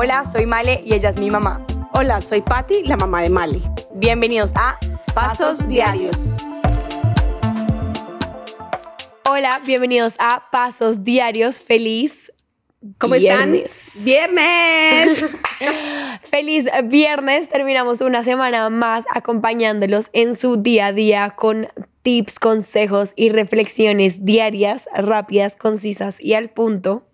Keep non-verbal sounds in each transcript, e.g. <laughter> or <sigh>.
Hola, soy Male y ella es mi mamá. Hola, soy Patti, la mamá de Male. Bienvenidos a Pasos, Diarios. Hola, bienvenidos a Pasos Diarios. Feliz. ¿Cómo viernes. están? ¡Viernes! <laughs> Feliz viernes. Terminamos una semana más acompañándolos en su día a día con tips, consejos y reflexiones diarias, rápidas, concisas y al punto.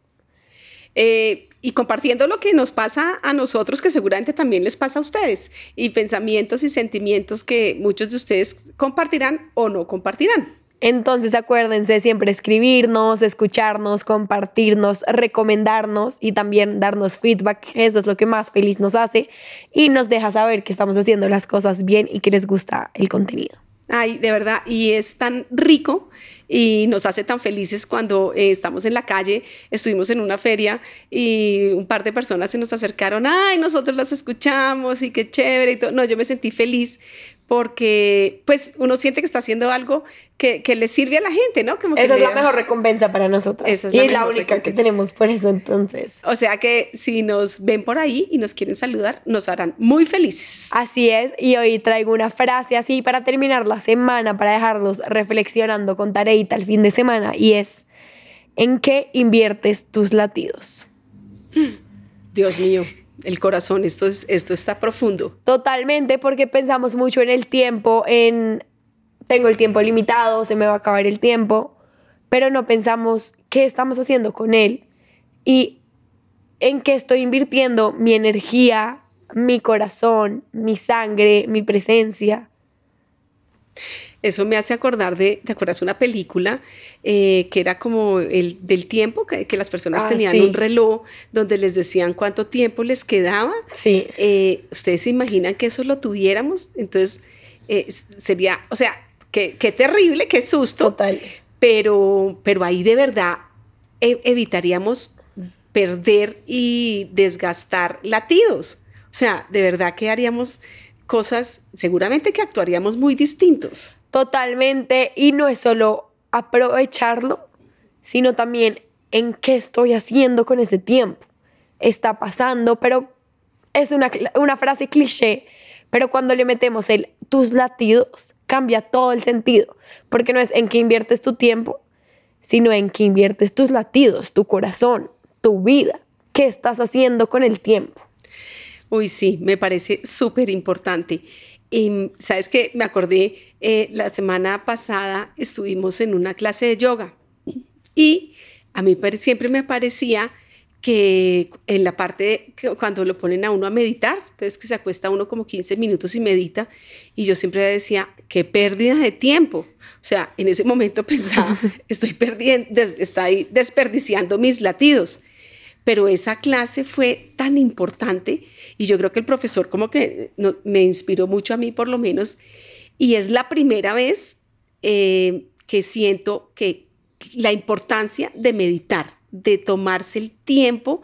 Eh, y compartiendo lo que nos pasa a nosotros, que seguramente también les pasa a ustedes, y pensamientos y sentimientos que muchos de ustedes compartirán o no compartirán. Entonces acuérdense siempre escribirnos, escucharnos, compartirnos, recomendarnos y también darnos feedback. Eso es lo que más feliz nos hace y nos deja saber que estamos haciendo las cosas bien y que les gusta el contenido. Ay, de verdad, y es tan rico y nos hace tan felices cuando eh, estamos en la calle, estuvimos en una feria y un par de personas se nos acercaron, ay, nosotros las escuchamos y qué chévere y todo. No, yo me sentí feliz porque pues uno siente que está haciendo algo que, le sirve a la gente, ¿no? esa es la mejor recompensa para nosotros Esa es la, la única que tenemos por eso entonces. O sea que si nos ven por ahí y nos quieren saludar, nos harán muy felices. Así es, y hoy traigo una frase así para terminar la semana, para dejarlos reflexionando con tareita el fin de semana, y es, ¿en qué inviertes tus latidos? <gasps> Dios mío el corazón, esto, es, esto está profundo. Totalmente, porque pensamos mucho en el tiempo, en tengo el tiempo limitado, se me va a acabar el tiempo, pero no pensamos qué estamos haciendo con él y en qué estoy invirtiendo mi energía, mi corazón, mi sangre, mi presencia. Eso me hace acordar de, ¿te acuerdas una película eh, que era como el del tiempo, que, las personas ah, tenían un reloj donde les decían cuánto tiempo les quedaba? Sí. Eh, ¿Ustedes se imaginan que eso lo tuviéramos? Entonces, eh, sería, o sea, qué, terrible, qué susto. Total. Pero, pero ahí de verdad e, evitaríamos perder y desgastar latidos. O sea, de verdad que haríamos cosas, seguramente que actuaríamos muy distintos totalmente y no es solo aprovecharlo, sino también en qué estoy haciendo con ese tiempo. Está pasando, pero es una, frase cliché, pero cuando le metemos el tus latidos, cambia todo el sentido, porque no es en qué inviertes tu tiempo, sino en qué inviertes tus latidos, tu corazón, tu vida, qué estás haciendo con el tiempo. Uy, sí, me parece súper importante. Y mm, sabes que me acordé, eh, la semana pasada estuvimos en una clase de yoga y a mí siempre me parecía que en la parte de, cuando lo ponen a uno a meditar, entonces que se acuesta uno como 15 minutos y medita, y yo siempre decía, qué pérdida de tiempo. O sea, en ese momento <laughs> pensaba, <laughs> estoy perdiendo, estoy desperdiciando mis latidos pero esa clase fue tan importante y yo creo que el profesor como que me inspiró mucho a mí por lo menos y es la primera vez eh, que siento que la importancia de meditar, de tomarse el tiempo.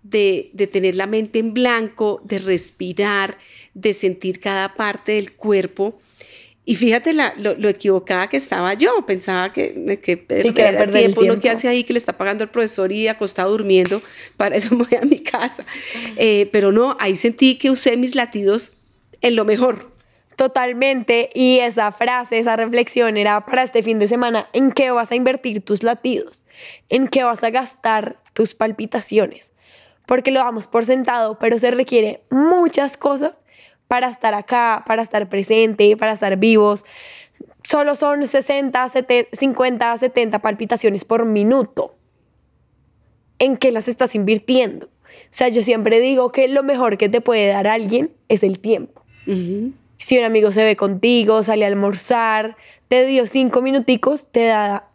De, de, tener la mente en blanco, de respirar, de sentir cada parte del cuerpo. Y fíjate la, lo, equivocada que estaba yo. Pensaba que, que tiempo, el tiempo, que hace ahí, que le está pagando el profesor y acostado durmiendo, para eso <laughs> voy a mi casa. Eh, pero no, ahí sentí que usé mis latidos en lo mejor. Totalmente. Y esa frase, esa reflexión era para este fin de semana, ¿en qué vas a invertir tus latidos? ¿En qué vas a gastar tus palpitaciones? Porque lo damos por sentado, pero se requiere muchas cosas para estar acá, para estar presente, para estar vivos. Solo son 60, 70, 50, 70 palpitaciones por minuto. ¿En qué las estás invirtiendo? O sea, yo siempre digo que lo mejor que te puede dar alguien es el tiempo. Si un amigo se ve contigo, sale a almorzar, te dio cinco minuticos, te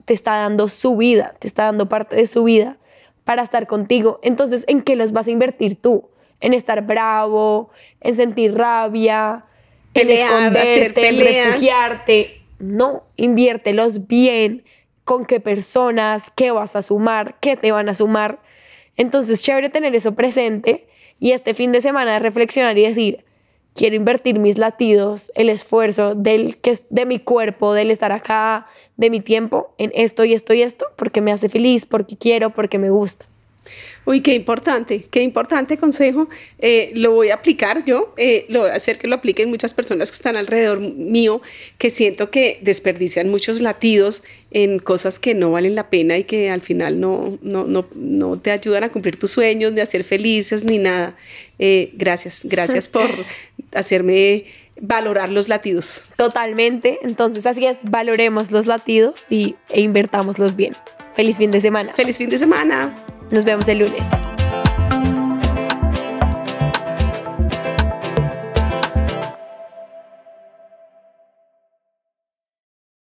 está dando su vida, te está dando parte de su vida para estar contigo. Entonces, ¿en qué los vas a invertir tú? en estar bravo, en sentir rabia, en esconderte, en refugiarte. No, inviértelos bien con qué personas, qué vas a sumar, qué te van a sumar. Entonces, chévere tener eso presente y este fin de semana reflexionar y decir, quiero invertir mis latidos, el esfuerzo del que de mi cuerpo, del estar acá, de mi tiempo en esto y esto y esto, porque me hace feliz, porque quiero, porque me gusta. Uy, qué importante, qué importante consejo. Eh, lo voy a aplicar yo, eh, lo voy a hacer que lo apliquen muchas personas que están alrededor mío, que siento que desperdician muchos latidos en cosas que no valen la pena y que al final no, no, no, te ayudan a cumplir tus sueños, ni a ser felices, ni nada. Eh, gracias, gracias por <laughs> hacerme valorar los latidos. Totalmente, entonces así es, valoremos los latidos y, e invertámoslos bien. Feliz fin de semana. Feliz fin de semana. Nos vemos el lunes.